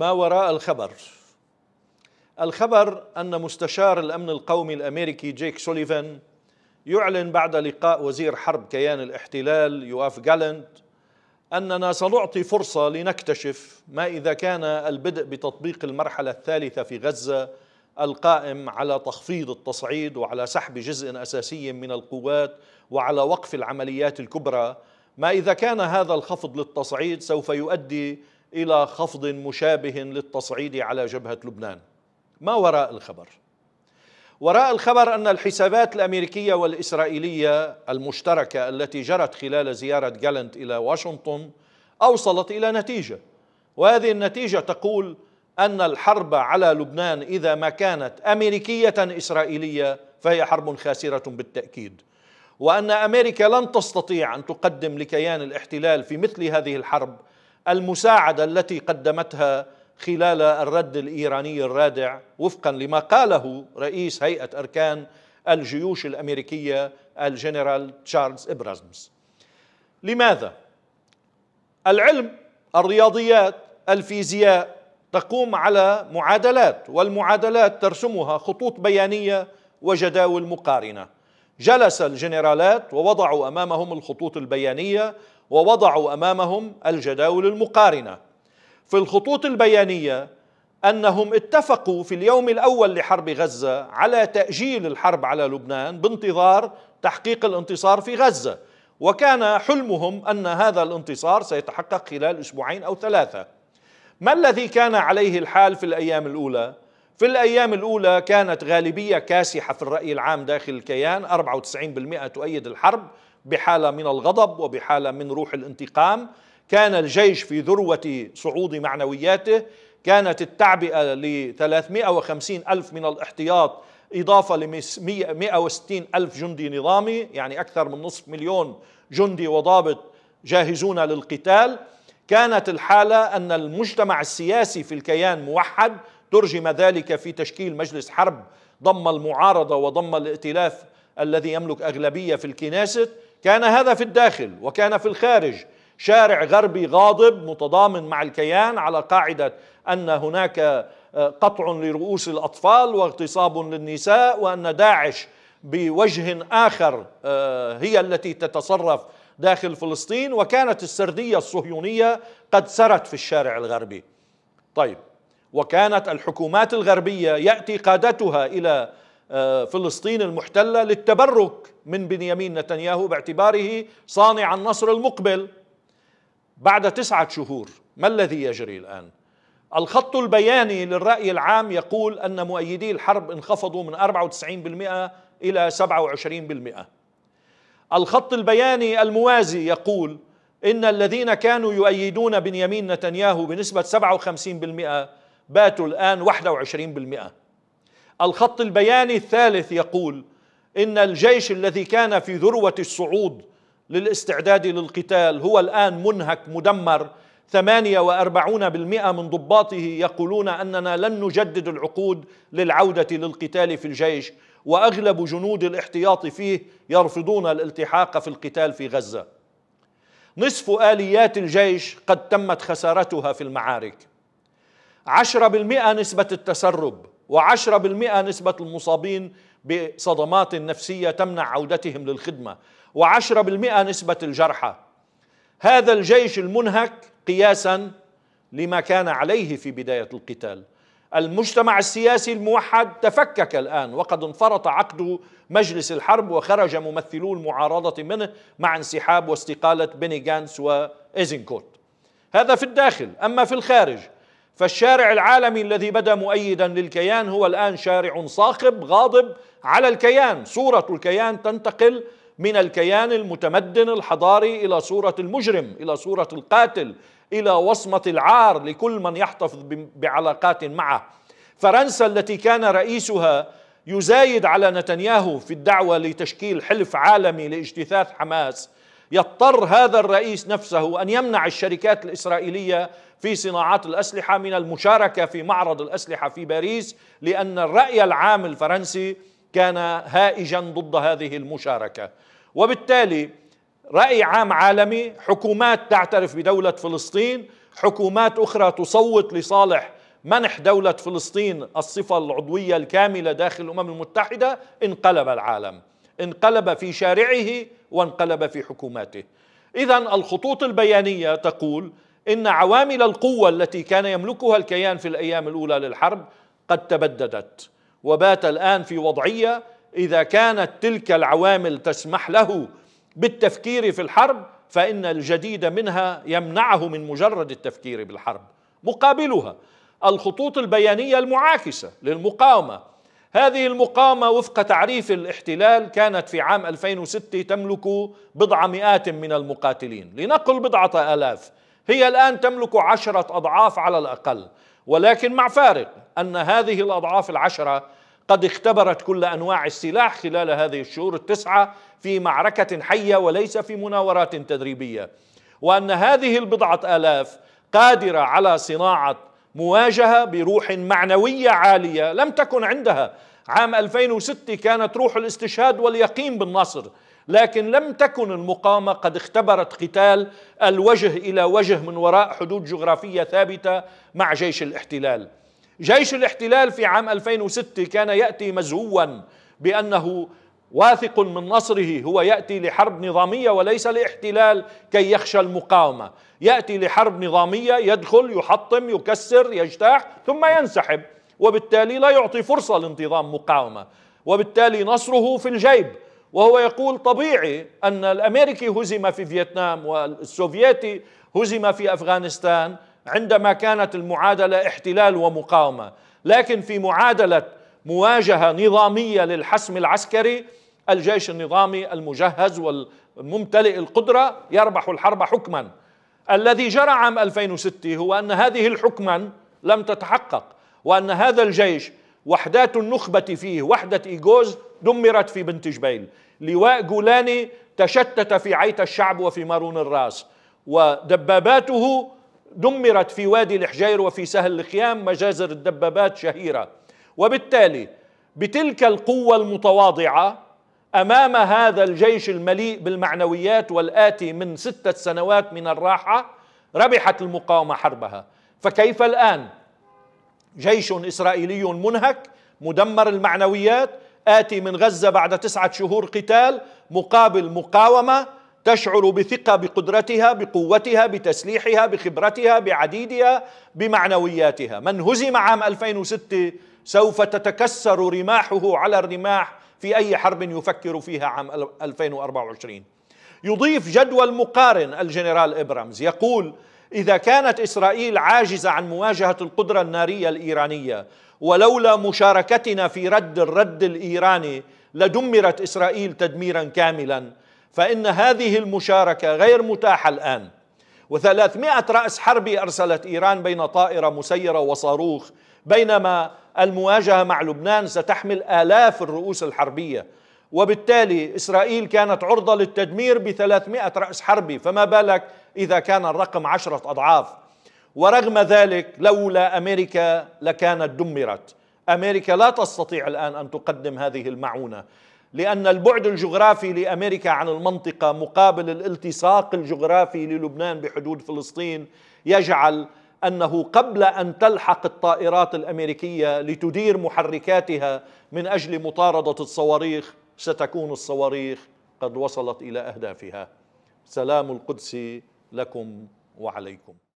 ما وراء الخبر الخبر أن مستشار الأمن القومي الأمريكي جيك سوليفان يعلن بعد لقاء وزير حرب كيان الاحتلال يواف جالنت أننا سنعطي فرصة لنكتشف ما إذا كان البدء بتطبيق المرحلة الثالثة في غزة القائم على تخفيض التصعيد وعلى سحب جزء أساسي من القوات وعلى وقف العمليات الكبرى ما إذا كان هذا الخفض للتصعيد سوف يؤدي إلى خفض مشابه للتصعيد على جبهة لبنان ما وراء الخبر؟ وراء الخبر أن الحسابات الأمريكية والإسرائيلية المشتركة التي جرت خلال زيارة جالنت إلى واشنطن أوصلت إلى نتيجة وهذه النتيجة تقول أن الحرب على لبنان إذا ما كانت أمريكية إسرائيلية فهي حرب خاسرة بالتأكيد وأن أمريكا لن تستطيع أن تقدم لكيان الاحتلال في مثل هذه الحرب المساعده التي قدمتها خلال الرد الايراني الرادع وفقا لما قاله رئيس هيئه اركان الجيوش الامريكيه الجنرال تشارلز إبرازمز لماذا؟ العلم، الرياضيات، الفيزياء تقوم على معادلات والمعادلات ترسمها خطوط بيانيه وجداول مقارنه. جلس الجنرالات ووضعوا امامهم الخطوط البيانيه ووضعوا امامهم الجداول المقارنه في الخطوط البيانيه انهم اتفقوا في اليوم الاول لحرب غزه على تاجيل الحرب على لبنان بانتظار تحقيق الانتصار في غزه وكان حلمهم ان هذا الانتصار سيتحقق خلال اسبوعين او ثلاثه ما الذي كان عليه الحال في الايام الاولى في الأيام الأولى كانت غالبية كاسحة في الرأي العام داخل الكيان 94% تؤيد الحرب بحالة من الغضب وبحالة من روح الانتقام كان الجيش في ذروة صعود معنوياته كانت التعبئة ل 350 ألف من الاحتياط إضافة ل 160 ألف جندي نظامي يعني أكثر من نصف مليون جندي وضابط جاهزون للقتال كانت الحالة أن المجتمع السياسي في الكيان موحد ترجم ذلك في تشكيل مجلس حرب ضم المعارضه وضم الائتلاف الذي يملك اغلبيه في الكنيست كان هذا في الداخل وكان في الخارج شارع غربي غاضب متضامن مع الكيان على قاعده ان هناك آه، قطع لرؤوس الاطفال واغتصاب للنساء وان داعش بوجه اخر آه، هي التي تتصرف داخل فلسطين وكانت السرديه الصهيونيه قد سرت في الشارع الغربي. طيب وكانت الحكومات الغربية يأتي قادتها إلى آه، فلسطين المحتلة للتبرك من بنيامين نتنياهو باعتباره صانع النصر المقبل بعد تسعة شهور ما الذي يجري الآن؟ الخط البياني للرأي العام يقول أن مؤيدي الحرب انخفضوا من 94% إلى 27% الخط البياني الموازي يقول إن الذين كانوا يؤيدون بنيامين نتنياهو بنسبة 57% باتوا الآن 21% الخط البياني الثالث يقول إن الجيش الذي كان في ذروة الصعود للاستعداد للقتال هو الآن منهك مدمر 48% من ضباطه يقولون أننا لن نجدد العقود للعودة للقتال في الجيش وأغلب جنود الاحتياط فيه يرفضون الالتحاق في القتال في غزة نصف آليات الجيش قد تمت خسارتها في المعارك 10% نسبة التسرب و10% نسبة المصابين بصدمات نفسية تمنع عودتهم للخدمة و10% نسبة الجرحى هذا الجيش المنهك قياسا لما كان عليه في بداية القتال المجتمع السياسي الموحد تفكك الآن وقد انفرط عقد مجلس الحرب وخرج ممثلو المعارضة منه مع انسحاب واستقالة بني جانس وإيزنكوت هذا في الداخل أما في الخارج فالشارع العالمي الذي بدا مؤيدا للكيان هو الان شارع صاخب غاضب على الكيان صوره الكيان تنتقل من الكيان المتمدن الحضاري الى صوره المجرم الى صوره القاتل الى وصمه العار لكل من يحتفظ بعلاقات معه فرنسا التي كان رئيسها يزايد على نتنياهو في الدعوه لتشكيل حلف عالمي لاجتثاث حماس يضطر هذا الرئيس نفسه ان يمنع الشركات الاسرائيليه في صناعات الاسلحه من المشاركه في معرض الاسلحه في باريس لان الراي العام الفرنسي كان هائجا ضد هذه المشاركه وبالتالي راي عام عالمي حكومات تعترف بدوله فلسطين حكومات اخرى تصوت لصالح منح دولة فلسطين الصفة العضوية الكاملة داخل الأمم المتحدة انقلب العالم انقلب في شارعه وانقلب في حكوماته اذا الخطوط البيانيه تقول ان عوامل القوه التي كان يملكها الكيان في الايام الاولى للحرب قد تبددت وبات الان في وضعيه اذا كانت تلك العوامل تسمح له بالتفكير في الحرب فان الجديد منها يمنعه من مجرد التفكير بالحرب مقابلها الخطوط البيانيه المعاكسه للمقاومه هذه المقاومة وفق تعريف الاحتلال كانت في عام 2006 تملك بضع مئات من المقاتلين لنقل بضعة آلاف هي الآن تملك عشرة أضعاف على الأقل ولكن مع فارق أن هذه الأضعاف العشرة قد اختبرت كل أنواع السلاح خلال هذه الشهور التسعة في معركة حية وليس في مناورات تدريبية وأن هذه البضعة آلاف قادرة على صناعة مواجهة بروح معنوية عالية لم تكن عندها عام 2006 كانت روح الاستشهاد واليقين بالنصر لكن لم تكن المقاومة قد اختبرت قتال الوجه إلى وجه من وراء حدود جغرافية ثابتة مع جيش الاحتلال جيش الاحتلال في عام 2006 كان يأتي مزهوا بأنه واثق من نصره هو ياتي لحرب نظاميه وليس لاحتلال كي يخشى المقاومه ياتي لحرب نظاميه يدخل يحطم يكسر يجتاح ثم ينسحب وبالتالي لا يعطي فرصه لانتظام مقاومه وبالتالي نصره في الجيب وهو يقول طبيعي ان الامريكي هزم في فيتنام والسوفيتي هزم في افغانستان عندما كانت المعادله احتلال ومقاومه لكن في معادله مواجهه نظاميه للحسم العسكري الجيش النظامي المجهز والممتلئ القدرة يربح الحرب حكما الذي جرى عام 2006 هو أن هذه الحكما لم تتحقق وأن هذا الجيش وحدات النخبة فيه وحدة إيجوز دمرت في بنت جبيل لواء جولاني تشتت في عيت الشعب وفي مارون الراس ودباباته دمرت في وادي الحجير وفي سهل الخيام مجازر الدبابات شهيرة وبالتالي بتلك القوة المتواضعة امام هذا الجيش المليء بالمعنويات والاتي من سته سنوات من الراحه ربحت المقاومه حربها فكيف الان جيش اسرائيلي منهك مدمر المعنويات آتي من غزة بعد تسعة شهور قتال مقابل مقاومة تشعر بثقة بقدرتها بقوتها بتسليحها بخبرتها بعديدها بمعنوياتها من هزم عام 2006 سوف تتكسر رماحه على الرماح في أي حرب يفكر فيها عام 2024 يضيف جدول مقارن الجنرال إبرامز يقول إذا كانت إسرائيل عاجزة عن مواجهة القدرة النارية الإيرانية ولولا مشاركتنا في رد الرد الإيراني لدمرت إسرائيل تدميرا كاملا فإن هذه المشاركة غير متاحة الآن وثلاثمائة رأس حربي أرسلت إيران بين طائرة مسيرة وصاروخ بينما المواجهه مع لبنان ستحمل الاف الرؤوس الحربيه وبالتالي اسرائيل كانت عرضه للتدمير ب 300 راس حربي فما بالك اذا كان الرقم عشره اضعاف ورغم ذلك لولا امريكا لكانت دمرت امريكا لا تستطيع الان ان تقدم هذه المعونه لان البعد الجغرافي لامريكا عن المنطقه مقابل الالتصاق الجغرافي للبنان بحدود فلسطين يجعل انه قبل ان تلحق الطائرات الامريكيه لتدير محركاتها من اجل مطارده الصواريخ ستكون الصواريخ قد وصلت الى اهدافها سلام القدس لكم وعليكم